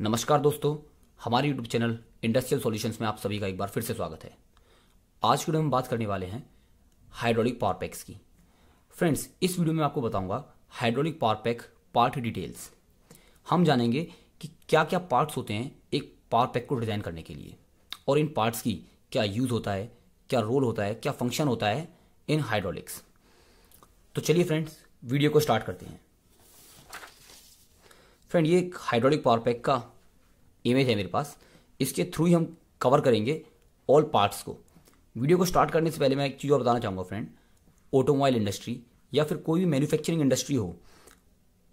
नमस्कार दोस्तों हमारे YouTube चैनल इंडस्ट्रियल सॉल्यूशंस में आप सभी का एक बार फिर से स्वागत है आज वीडियो में बात करने वाले हैं हाइड्रोलिक पावर पैक्स की फ्रेंड्स इस वीडियो में आपको बताऊंगा hydraulic power pack part details हम जानेंगे कि क्या क्या पार्ट्स होते हैं एक पावर पैक को डिज़ाइन करने के लिए और इन पार्ट्स की क्या यूज़ होता है क्या रोल होता है क्या फंक्शन होता है इन हाइड्रोलिक्स तो चलिए फ्रेंड्स वीडियो को स्टार्ट करते हैं फ्रेंड ये एक हाइड्रोलिक पावर पैक का इमेज है मेरे पास इसके थ्रू ही हम कवर करेंगे ऑल पार्ट्स को वीडियो को स्टार्ट करने से पहले मैं एक चीज़ और बताना चाहूँगा फ्रेंड ऑटोमोबाइल इंडस्ट्री या फिर कोई भी मैन्युफैक्चरिंग इंडस्ट्री हो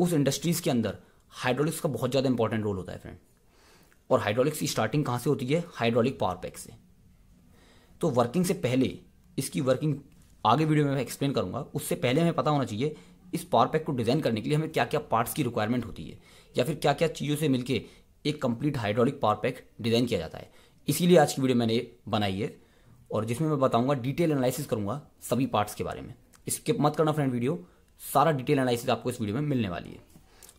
उस इंडस्ट्रीज़ के अंदर हाइड्रोलिक्स का बहुत ज़्यादा इंपॉर्टेंट रोल होता है फ्रेंड और हाइड्रोलिक्स की स्टार्टिंग कहाँ से होती है हाइड्रोलिक पावर पैक से तो वर्किंग से पहले इसकी वर्किंग आगे वीडियो में मैं एक्सप्लेन करूंगा उससे पहले हमें पता होना चाहिए इस पावर पैक को डिज़ाइन करने के लिए हमें क्या क्या पार्ट्स की रिक्वायरमेंट होती है या फिर क्या क्या चीज़ों से मिलकर एक complete hydraulic power pack design किया जाता है इसीलिए आज की वीडियो मैंने बनाई है और जिसमें मैं बताऊंगा डिटेल एनालिसिस करूंगा सभी पार्ट्स के बारे में स्किप मत करना फ्रेंड वीडियो सारा डिटेल एनालिसिस आपको इस वीडियो में मिलने वाली है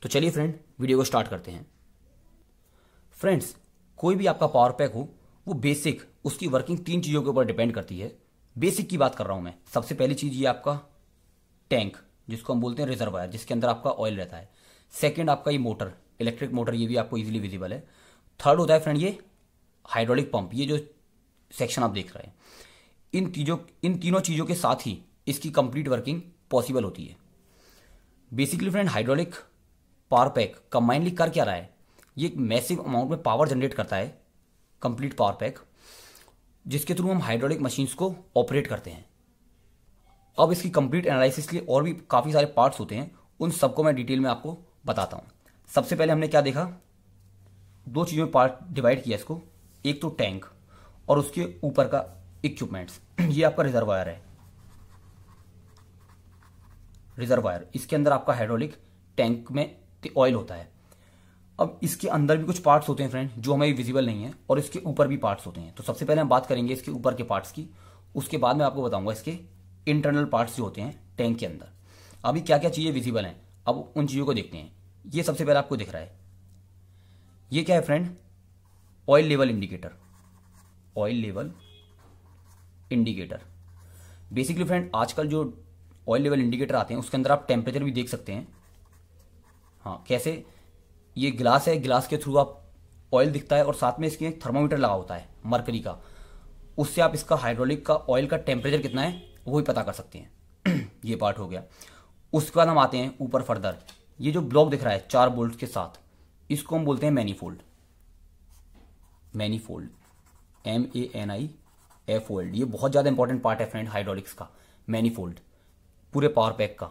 तो चलिए फ्रेंड वीडियो को स्टार्ट करते हैं फ्रेंड्स कोई भी आपका पावर पैक हो वो बेसिक उसकी वर्किंग तीन चीज़ों के ऊपर डिपेंड करती है बेसिक की बात कर रहा हूं मैं सबसे पहली चीज़ ये आपका टैंक जिसको हम बोलते हैं रिजर्वायर जिसके अंदर आपका ऑयल रहता है सेकेंड आपका ये मोटर इलेक्ट्रिक मोटर ये भी आपको ईजिली विजिबल है थर्ड होता है फ्रेंड ये हाइड्रोलिक पंप ये जो सेक्शन आप देख रहे हैं इन चीजों इन तीनों चीज़ों के साथ ही इसकी कंप्लीट वर्किंग पॉसिबल होती है basically friend hydraulic power pack combinely कर क्या रहा है ये एक मैसिव अमाउंट में पावर जनरेट करता है कंप्लीट पावर पैक जिसके थ्रू हम हाइड्रोलिक मशीन्स को ऑपरेट करते हैं अब इसकी कंप्लीट एनालिसिस के लिए और भी काफ़ी सारे पार्ट्स होते हैं उन सबको मैं डिटेल में आपको बताता हूँ सबसे पहले हमने क्या देखा दो चीज़ों में पार्ट डिवाइड किया इसको एक तो टैंक और उसके ऊपर का इक्विपमेंट्स ये आपका रिजर्वायर है रिजर्वायर इसके अंदर आपका हाइड्रोलिक टैंक में ऑयल होता है अब इसके अंदर भी कुछ पार्ट्स होते हैं फ्रेंड जो हमें विजिबल नहीं है और इसके ऊपर भी पार्ट्स होते हैं तो सबसे पहले हम बात करेंगे इसके ऊपर के पार्ट्स की उसके बाद मैं आपको बताऊंगा इसके इंटरनल पार्ट्स जो होते हैं टैंक के अंदर अभी क्या क्या चीज़ें विजिबल हैं अब उन चीज़ों को देखते हैं ये सबसे पहले आपको दिख रहा है ये क्या है friend oil level indicator oil level indicator basically friend आजकल जो ऑयल लेवल इंडिकेटर आते हैं उसके अंदर आप टेम्परेचर भी देख सकते हैं हाँ कैसे ये गिलास है गिलास के थ्रू आप ऑयल दिखता है और साथ में इसके थर्मोमीटर लगा होता है मरकरी का उससे आप इसका हाइड्रोलिक का ऑयल का टेम्परेचर कितना है वो भी पता कर सकते हैं ये पार्ट हो गया उसके बाद हम आते हैं ऊपर फर्दर ये जो ब्लॉक दिख रहा है चार बोल्ट के साथ इसको हम बोलते हैं manifold manifold M A N I F old ये बहुत ज़्यादा इंपॉर्टेंट पार्ट है फ्रेंड हाइड्रोलिक्स का मैनी फोल्ड पूरे पावर पैक का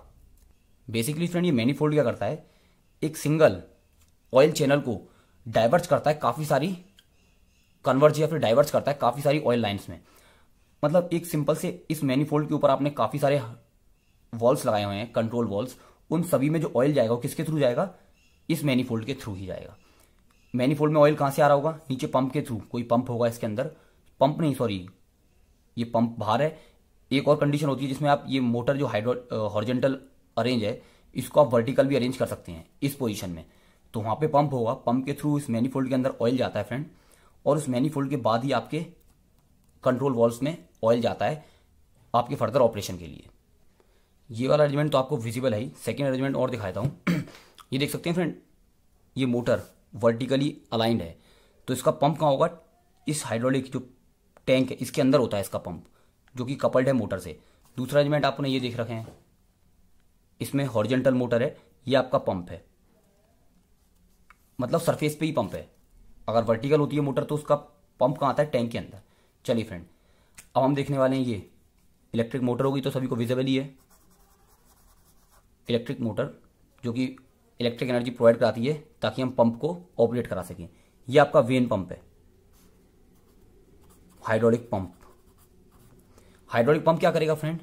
बेसिकली फ्रेंड ये मैनी फोल्ड क्या करता है एक सिंगल ऑयल चैनल को डाइवर्स करता है काफ़ी सारी कन्वर्ज या फिर डाइवर्ट करता है काफ़ी सारी ऑयल लाइन्स में मतलब एक सिंपल से इस मैनिफोल्ड के ऊपर आपने काफ़ी सारे वॉल्स लगाए हुए हैं कंट्रोल वॉल्स उन सभी में जो ऑयल जाएगा वो किसके थ्रू जाएगा इस मैनिफोल्ड के थ्रू ही जाएगा मैनिफोल्ड में ऑयल कहां से आ रहा होगा नीचे पंप के थ्रू कोई पंप होगा इसके अंदर पंप नहीं सॉरी ये पंप बाहर है एक और कंडीशन होती है जिसमें आप ये मोटर जो हाइड्रो हॉर्जेंटल अरेंज है इसको आप वर्टिकल भी अरेंज कर सकते हैं इस पोजिशन में तो वहां पे पंप होगा पंप के थ्रू इस मैनीफोल्ड के अंदर ऑयल जाता है फ्रेंड और उस मैनीफोल्ड के बाद ही आपके कंट्रोल वॉल्व में ऑयल जाता है आपके फर्दर ऑपरेशन के लिए ये वाला अरेंजमेंट तो आपको विजिबल है ही सेकेंड अरेंजमेंट और दिखाता हूँ ये देख सकते हैं फ्रेंड ये मोटर वर्टिकली अलाइंड है तो इसका पंप कहाँ होगा इस हाइड्रोलिक जो टैंक है इसके अंदर होता है इसका पंप जो कि कपल्ड है मोटर से दूसरा अरेंजमेंट आपने ये देख रखे हैं इसमें हॉर्जेंटल मोटर है ये आपका पंप है मतलब सरफेस पे ही पंप है अगर वर्टिकल होती है मोटर तो उसका पंप कहाँ आता है टैंक के अंदर चलिए फ्रेंड अब हम देखने वाले हैं ये इलेक्ट्रिक मोटर होगी तो सभी को विजिबल ही है इलेक्ट्रिक मोटर जो कि इलेक्ट्रिक एनर्जी प्रोवाइड कराती है ताकि हम पंप को ऑपरेट करा सकें यह आपका वेन पंप है हाइड्रोलिक पंप हाइड्रोलिक पंप क्या करेगा फ्रेंड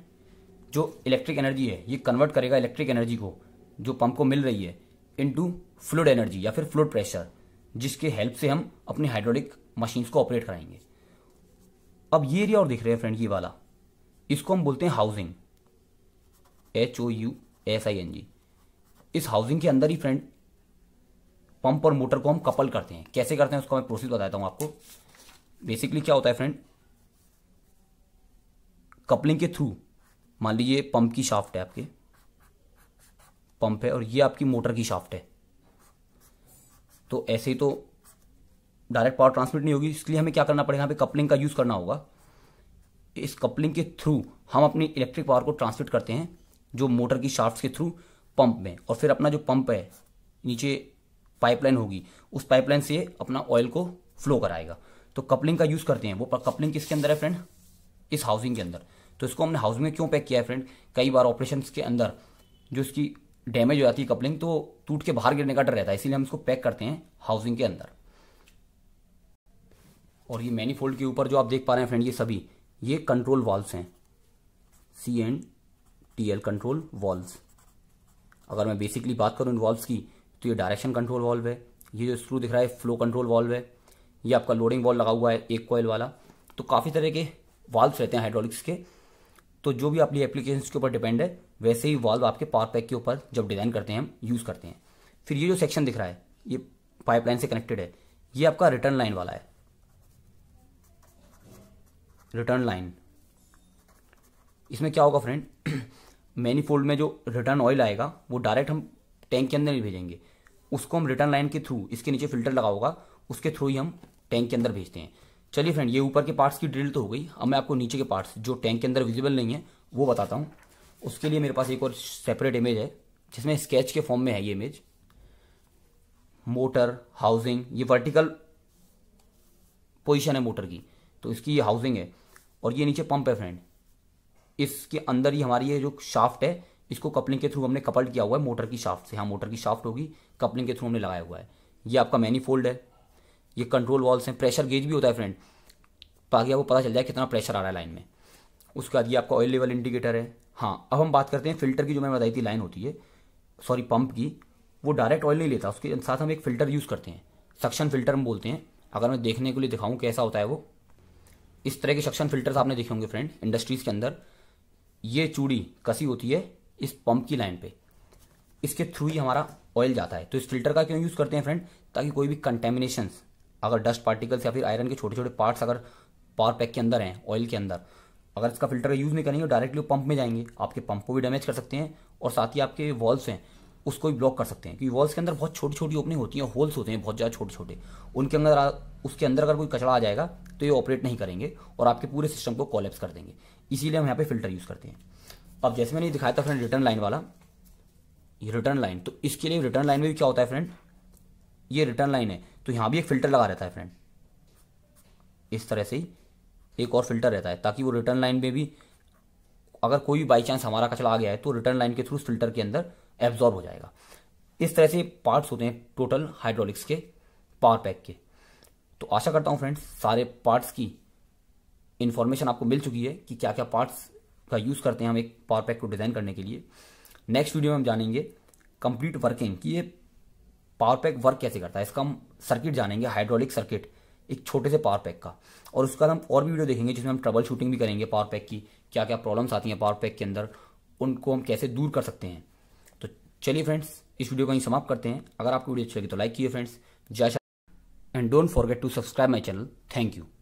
जो इलेक्ट्रिक एनर्जी है ये कन्वर्ट करेगा इलेक्ट्रिक एनर्जी को जो पंप को मिल रही है इनटू फ्लूड एनर्जी या फिर फ्लूड प्रेशर जिसके हेल्प से हम अपने हाइड्रोलिक मशीन्स को ऑपरेट कराएंगे अब ये एरिया और दिख रहे हैं फ्रेंड ये वाला इसको हम बोलते हैं housing H O U S I N G इस हाउसिंग के अंदर ही फ्रेंड पंप और मोटर को हम कपल करते हैं कैसे करते हैं उसको मैं प्रोसेस बताता हूं आपको बेसिकली क्या होता है फ्रेंड कपलिंग के थ्रू मान लीजिए पंप की शाफ्ट है आपके पंप है और ये आपकी मोटर की शाफ्ट है तो ऐसे ही तो डायरेक्ट पावर ट्रांसमिट नहीं होगी इसलिए हमें क्या करना पड़ेगा यहाँ पे कपलिंग का यूज़ करना होगा इस कपलिंग के थ्रू हम अपनी इलेक्ट्रिक पावर को ट्रांसमिट करते हैं जो मोटर की शाफ्ट के थ्रू पंप में और फिर अपना जो पंप है नीचे पाइपलाइन होगी उस पाइपलाइन से अपना ऑयल को फ्लो कराएगा तो कपलिंग का यूज़ करते हैं वो कपलिंग किसके अंदर है फ्रेंड इस हाउसिंग के अंदर तो इसको हमने हाउसिंग में क्यों पैक किया है फ्रेंड कई बार ऑपरेशन के अंदर जो इसकी डैमेज हो जाती है कपलिंग तो टूट के बाहर गिरने का डर रहता है इसीलिए हम इसको पैक करते हैं हाउसिंग के अंदर और ये मैनीफोल्ड के ऊपर जो आप देख पा रहे हैं फ्रेंड ये सभी ये कंट्रोल वाल्व्स हैं C and T L control valves अगर मैं बेसिकली बात करूँ इन वॉल्व्स की तो ये डायरेक्शन कंट्रोल वॉल्व है ये जो स्क्रू दिख रहा है फ्लो कंट्रोल वाल्व है ये आपका लोडिंग वॉल लगा हुआ है एक कोयल वाला तो काफ़ी तरह के वाल्व्स रहते हैं हाइड्रोलिक्स के तो जो भी आपकी एप्लीकेशन के ऊपर डिपेंड है वैसे ही वाल्व आपके पावर पैक के ऊपर जब डिज़ाइन करते हैं हम यूज़ करते हैं फिर ये जो सेक्शन दिख रहा है ये पाइपलाइन से कनेक्टेड है ये आपका रिटर्न लाइन वाला है रिटर्न लाइन इसमें क्या होगा फ्रेंड मैनी फोल्ड में जो रिटर्न ऑयल आएगा वो डायरेक्ट हम टैंक के अंदर नहीं भेजेंगे उसको हम रिटर्न लाइन के थ्रू इसके नीचे फिल्टर लगा होगा उसके थ्रू ही हम टैंक के अंदर भेजते हैं चलिए फ्रेंड ये ऊपर के पार्ट्स की ड्रिल तो हो गई अब मैं आपको नीचे के पार्ट्स जो टैंक के अंदर विजिबल नहीं है वो बताता हूँ उसके लिए मेरे पास एक और सेपरेट इमेज है जिसमें स्केच के फॉर्म में है ये इमेज मोटर हाउसिंग ये वर्टिकल पोजिशन है मोटर की तो इसकी ये हाउसिंग है और ये नीचे पंप है फ्रेंड इसके अंदर ही हमारी ये जो शाफ्ट है इसको कपलिंग के थ्रू हमने कपल्ड किया हुआ है मोटर की शाफ्ट से हाँ मोटर की शाफ्ट होगी कपलिंग के थ्रू हमने लगाया हुआ है ये आपका मैनीफोल्ड है ये कंट्रोल वॉल्स हैं प्रेशर गेज भी होता है फ्रेंड ताकि आपको पता चल जाए कितना प्रेशर आ रहा है लाइन में उसके बाद ये आपका ऑयल लेवल इंडिकेटर है हाँ अब हम बात करते हैं फिल्टर की जो मैंने बताई थी लाइन होती है सॉरी पंप की वो डायरेक्ट ऑयल नहीं लेता उसके साथ हम एक फ़िल्टर यूज़ करते हैं सक्शन फिल्टर हम बोलते हैं अगर मैं देखने के लिए दिखाऊँ कैसा होता है वो इस तरह के सक्शन फिल्टर्स आपने देखे होंगे फ्रेंड इंडस्ट्रीज के अंदर ये चूड़ी कसी होती है इस पंप की लाइन पे इसके थ्रू ही हमारा ऑयल जाता है तो इस फिल्टर का क्यों यूज़ करते हैं फ्रेंड ताकि कोई भी कंटेमिनेशन अगर डस्ट पार्टिकल्स या फिर आयरन के छोटे छोटे पार्ट्स अगर पावर पैक के अंदर हैं ऑयल के अंदर अगर इसका फिल्टर यूज़ नहीं करेंगे डायरेक्टली वो पंप में जाएंगे आपके पंप को भी डैमेज कर सकते हैं और साथ ही आपके वॉल्स हैं उसको भी ब्लॉक कर सकते हैं क्योंकि वॉल्स के अंदर बहुत छोटी छोटी ओपनिंग होती हैं होल्स होते हैं बहुत ज़्यादा छोटे छोटे उनके अंदर उसके अंदर अगर कोई कचरा आ जाएगा तो ये ऑपरेट नहीं करेंगे और आपके पूरे सिस्टम को कॉलेप्स कर देंगे इसीलिए हम यहाँ पे फिल्टर यूज़ करते हैं अब जैसे मैंने दिखाया था फ्रेंड रिटर्न लाइन वाला ये रिटर्न लाइन तो इसके लिए रिटर्न लाइन में भी क्या होता है फ्रेंड ये रिटर्न लाइन है तो यहाँ भी एक फिल्टर लगा रहता है फ्रेंड इस तरह से ही एक और फिल्टर रहता है ताकि वो रिटर्न लाइन में भी अगर कोई बाई चांस हमारा कचरा आ गया है तो रिटर्न लाइन के थ्रू फिल्टर के अंदर एब्जॉर्ब हो जाएगा इस तरह से पार्ट्स होते हैं टोटल हाइड्रोलिक्स के पावर पैक के तो आशा करता हूं फ्रेंड्स सारे पार्ट्स की इंफॉर्मेशन आपको मिल चुकी है कि क्या क्या पार्ट्स का यूज़ करते हैं हम एक पावर पैक को डिज़ाइन करने के लिए नेक्स्ट वीडियो में हम जानेंगे कंप्लीट वर्किंग कि ये पावर पैक वर्क कैसे करता है इसका हम सर्किट जानेंगे हाइड्रोलिक सर्किट एक छोटे से पावर पैक का और उसके बाद हम और भी वीडियो देखेंगे जिसमें हम ट्रबल शूटिंग भी करेंगे पावर पैक की क्या क्या प्रॉब्लम्स आती हैं पावर पैक के अंदर उनको हम कैसे दूर कर सकते हैं चलिए फ्रेंड्स इस वीडियो को ही समाप्त करते हैं अगर आपको वीडियो अच्छी लगी तो लाइक कीजिए फ्रेंड्स जय and don't forget to subscribe my channel thank you